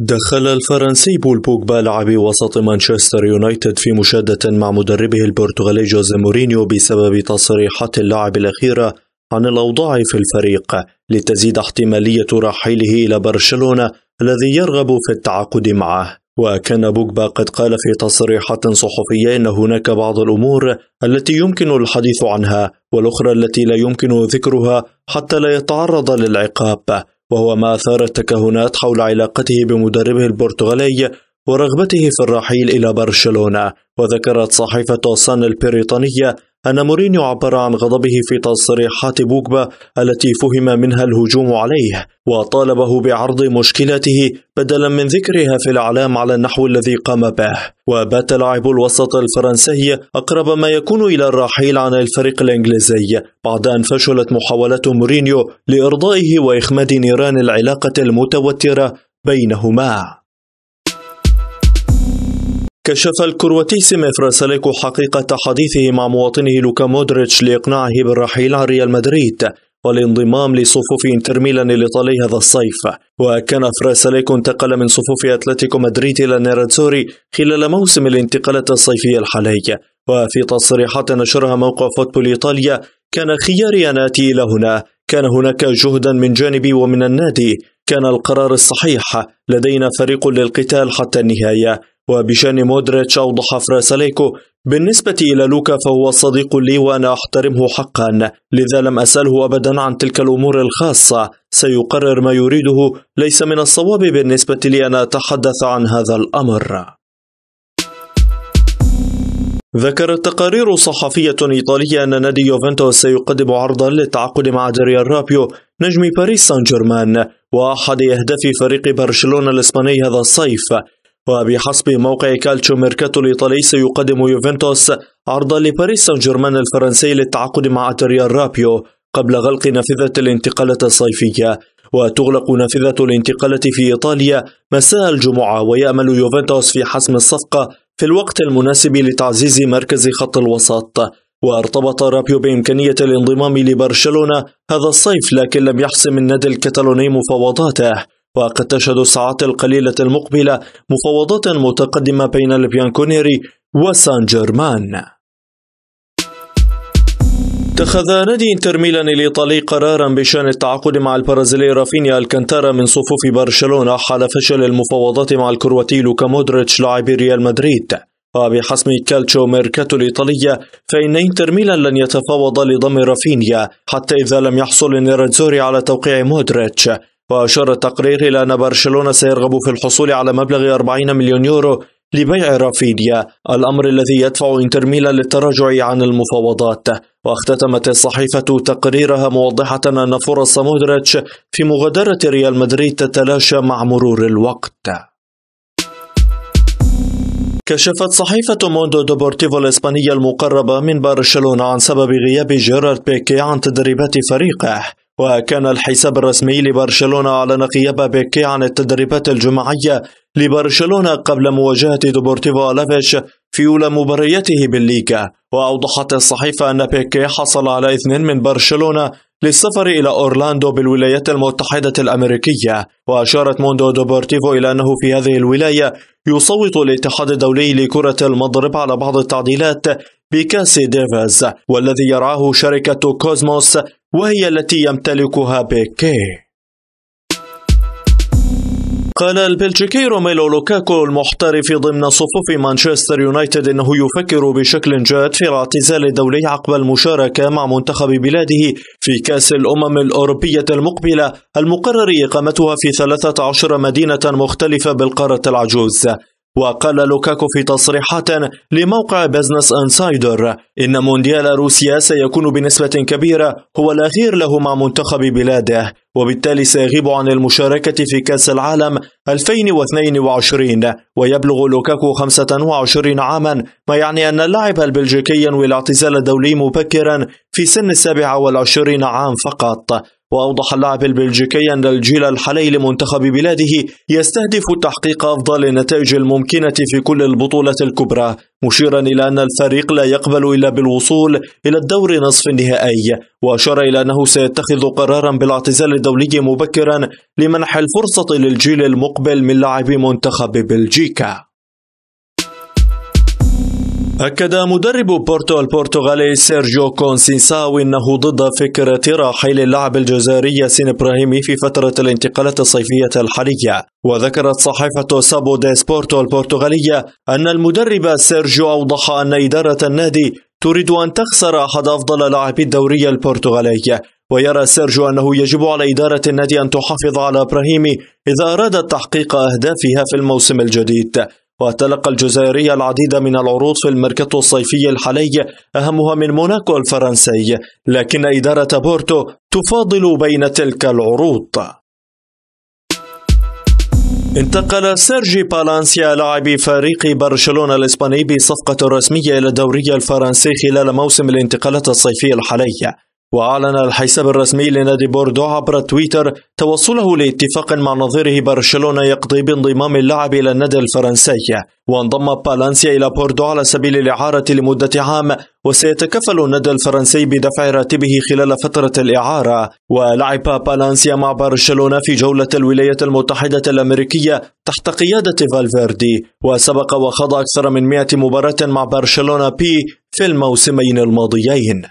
دخل الفرنسي بول بوجبا لاعبي وسط مانشستر يونايتد في مشادة مع مدربه البرتغالي جوزي مورينيو بسبب تصريحات اللاعب الأخيرة عن الأوضاع في الفريق لتزيد احتمالية رحيله إلى برشلونة الذي يرغب في التعاقد معه وكان بوجبا قد قال في تصريحات صحفية أن هناك بعض الأمور التي يمكن الحديث عنها والأخرى التي لا يمكن ذكرها حتى لا يتعرض للعقاب وهو ما أثار التكهنات حول علاقته بمدربه البرتغالي ورغبته في الرحيل إلى برشلونة وذكرت صحيفة صن البريطانية أن مورينيو عبر عن غضبه في تصريحات بوجبا التي فهم منها الهجوم عليه وطالبه بعرض مشكلته بدلا من ذكرها في الإعلام على النحو الذي قام به وبات لاعب الوسط الفرنسي أقرب ما يكون إلى الرحيل عن الفريق الإنجليزي بعد أن فشلت محاولات مورينيو لإرضائه وإخماد نيران العلاقة المتوترة بينهما كشف الكرواتي مفرا ساليكو حقيقة حديثه مع مواطنه لوكا مودريتش لإقناعه بالرحيل عن ريال مدريد والانضمام لصفوف انتر ميلان الإيطالي هذا الصيف وكان فراساليكو انتقل من صفوف أتلتيكو مدريد إلى نيراتسوري خلال موسم الانتقالات الصيفية الحالي وفي تصريحات نشرها موقع فوتبول إيطاليا كان خياري أن آتي إلى هنا كان هناك جهدا من جانبي ومن النادي كان القرار الصحيح لدينا فريق للقتال حتى النهاية وبشأن مودريتش أوضح فراساليكو بالنسبة إلى لوكا فهو صديق لي وأنا أحترمه حقا لذا لم أسأله أبدا عن تلك الأمور الخاصة سيقرر ما يريده ليس من الصواب بالنسبة لي أن أتحدث عن هذا الأمر ذكرت تقارير صحفية إيطالية أن نادي يوفنتوس سيقدم عرضا للتعاقد مع جريان رابيو نجم باريس سان جيرمان وأحد أهداف فريق برشلونة الإسباني هذا الصيف وبحسب موقع كالتشو ميركاتو الإيطالي سيقدم يوفنتوس عرضا لباريس سان جيرمان الفرنسي للتعاقد مع أتريال رابيو قبل غلق نافذة الانتقالة الصيفية وتغلق نافذة الانتقالة في إيطاليا مساء الجمعة ويأمل يوفنتوس في حسم الصفقة في الوقت المناسب لتعزيز مركز خط الوسط وارتبط رابيو بإمكانية الانضمام لبرشلونة هذا الصيف لكن لم يحسم النادي الكتالوني مفاوضاته وقد تشهد الساعات القليلة المقبلة مفاوضات متقدمة بين البيانكونيري وسان جيرمان اتخذ نادي انتر ميلان الايطالي قرارا بشان التعاقد مع البرازيلي رافينيا الكانتارا من صفوف برشلونه حال فشل المفاوضات مع الكرواتي لوكا مودريتش لاعب ريال مدريد وبحسم كالتشو ميركاتو الإيطالية فإن إنتر ميلان لن يتفاوض لضم رافينيا حتى إذا لم يحصل نيراتزوري على توقيع مودريتش وأشار التقرير إلى أن برشلونة سيرغب في الحصول على مبلغ 40 مليون يورو لبيع رافيديا الأمر الذي يدفع إنتر ميلان للتراجع عن المفاوضات واختتمت الصحيفة تقريرها موضحة أن فرص مودريتش في مغادرة ريال مدريد تتلاشى مع مرور الوقت كشفت صحيفة موندو دوبورتيفو الإسبانية المقربة من برشلونة عن سبب غياب جيرارد بيكي عن تدريبات فريقه وكان الحساب الرسمي لبرشلونة أعلن غياب بيكي عن التدريبات الجماعية لبرشلونة قبل مواجهة دوبورتيفو ألافيش في أولى مبارياته بالليغا وأوضحت الصحيفة أن بيكي حصل على اثنين من برشلونة للسفر إلى أورلاندو بالولايات المتحدة الأمريكية وأشارت موندو دوبورتيفو إلى أنه في هذه الولاية يصوت الاتحاد الدولي لكرة المضرب على بعض التعديلات بكاس ديفيز والذي يرعاه شركة كوزموس وهي التي يمتلكها بيكيه قال البلجيكي روميلو لوكاكو المحترف ضمن صفوف مانشستر يونايتد انه يفكر بشكل جاد في الاعتزال الدولي عقب المشاركه مع منتخب بلاده في كاس الامم الاوروبيه المقبله المقرر اقامتها في 13 مدينه مختلفه بالقاره العجوز وقال لوكاكو في تصريحات لموقع بزنس انسايدر إن مونديال روسيا سيكون بنسبة كبيرة هو الأخير له مع منتخب بلاده وبالتالي سيغيب عن المشاركة في كأس العالم 2022 ويبلغ لوكاكو 25 عاما ما يعني أن اللاعب البلجيكي ينوي الاعتزال الدولي مبكرا في سن 27 عام فقط وأوضح اللاعب البلجيكي أن الجيل الحالي لمنتخب بلاده يستهدف تحقيق أفضل النتائج الممكنة في كل البطولة الكبرى مشيرا إلى أن الفريق لا يقبل إلا بالوصول إلى الدور نصف النهائي وأشار إلى أنه سيتخذ قرارا بالاعتزال الدولي مبكرا لمنح الفرصة للجيل المقبل من لاعبي منتخب بلجيكا أكد مدرب بورتو البرتغالي سيرجيو كونسينساو أنه ضد فكرة رحيل اللاعب الجزائري ياسين إبراهيمي في فترة الانتقالات الصيفية الحالية وذكرت صحيفة سابو دي سبورتو البرتغالية أن المدرب سيرجيو أوضح أن إدارة النادي تريد أن تخسر أحد أفضل لاعبي الدوري البرتغالي ويرى سيرجيو أنه يجب على إدارة النادي أن تحافظ على إبراهيمي إذا أرادت تحقيق أهدافها في الموسم الجديد وتلقى الجزائري العديد من العروض في الميركاتو الصيفي الحالي أهمها من موناكو الفرنسي لكن إدارة بورتو تفاضل بين تلك العروض انتقل سيرجي بالانسيا لاعب فريق برشلونة الإسباني بصفقة رسمية إلى الدوري الفرنسي خلال موسم الانتقالات الصيفي الحالي وأعلن الحساب الرسمي لنادي بوردو عبر تويتر توصله لاتفاق مع نظيره برشلونة يقضي بانضمام اللاعب إلى النادي الفرنسي وانضم بالانسيا إلى بوردو على سبيل الإعارة لمدة عام وسيتكفل النادي الفرنسي بدفع راتبه خلال فترة الإعارة ولعب بالانسيا مع برشلونة في جولة الولايات المتحدة الأمريكية تحت قيادة فالفيردي وسبق وخاض أكثر من 100 مباراة مع برشلونة بي في الموسمين الماضيين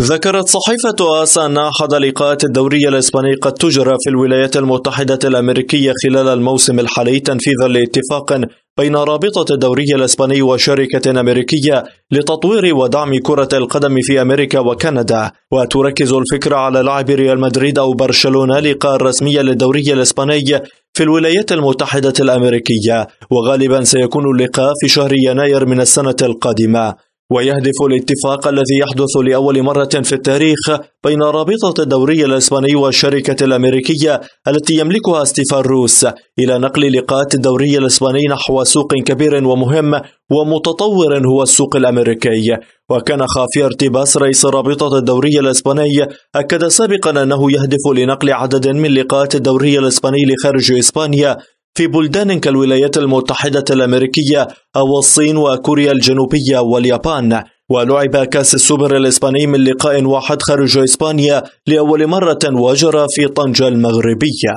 ذكرت صحيفة آس أن أحد لقاءات الدوري الإسباني قد تجرى في الولايات المتحدة الأمريكية خلال الموسم الحالي تنفيذا لاتفاق بين رابطة الدوري الإسباني وشركة أمريكية لتطوير ودعم كرة القدم في أمريكا وكندا وتركز الفكرة على لعب ريال مدريد أو برشلونة لقاء رسميا للدوري الإسباني في الولايات المتحدة الأمريكية وغالبا سيكون اللقاء في شهر يناير من السنة القادمة ويهدف الاتفاق الذي يحدث لأول مرة في التاريخ بين رابطة الدوري الإسباني والشركة الأمريكية التي يملكها ستيفان روس إلى نقل لقاءات الدوري الإسباني نحو سوق كبير ومهم ومتطور هو السوق الأمريكي وكان خافي ارتباس رئيس رابطة الدوري الإسباني أكد سابقا أنه يهدف لنقل عدد من لقاءات الدوري الإسباني لخارج إسبانيا في بلدان كالولايات المتحدة الأمريكية أو الصين وكوريا الجنوبية واليابان ولعب كاس السوبر الإسباني من لقاء واحد خارج إسبانيا لأول مرة وجرى في طنجة المغربية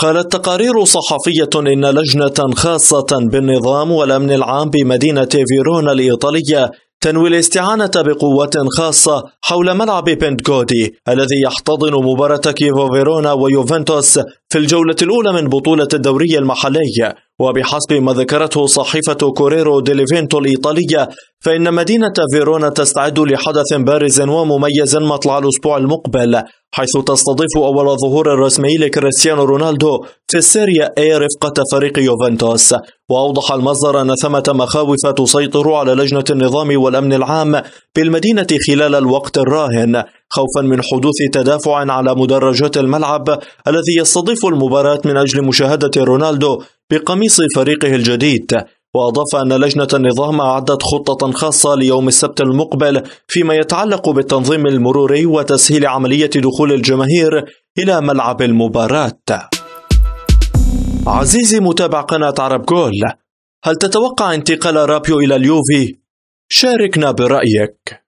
قالت تقارير صحفية إن لجنة خاصة بالنظام والأمن العام بمدينة فيرونا الإيطالية تنوي الاستعانة بقوة خاصة حول ملعب بنتكودي الذي يحتضن مباراة كيفو فيرونا ويوفنتوس في الجولة الأولى من بطولة الدوري المحلي وبحسب ما ذكرته صحيفة كوريرو ديليفينتو الإيطالية فإن مدينة فيرونا تستعد لحدث بارز ومميز مطلع الأسبوع المقبل حيث تستضيف أول ظهور رسمي لكريستيانو رونالدو في السيريا اي رفقة فريق يوفنتوس وأوضح المصدر أن ثمة مخاوف تسيطر على لجنة النظام والأمن العام بالمدينة خلال الوقت الراهن خوفا من حدوث تدافع على مدرجات الملعب الذي يستضيف المباراة من أجل مشاهدة رونالدو بقميص فريقه الجديد وأضاف أن لجنة النظام أعدت خطة خاصة ليوم السبت المقبل فيما يتعلق بالتنظيم المروري وتسهيل عملية دخول الجماهير إلى ملعب المباراة عزيزي متابع قناة عرب جول هل تتوقع انتقال رابيو إلى اليوفي؟ شاركنا برأيك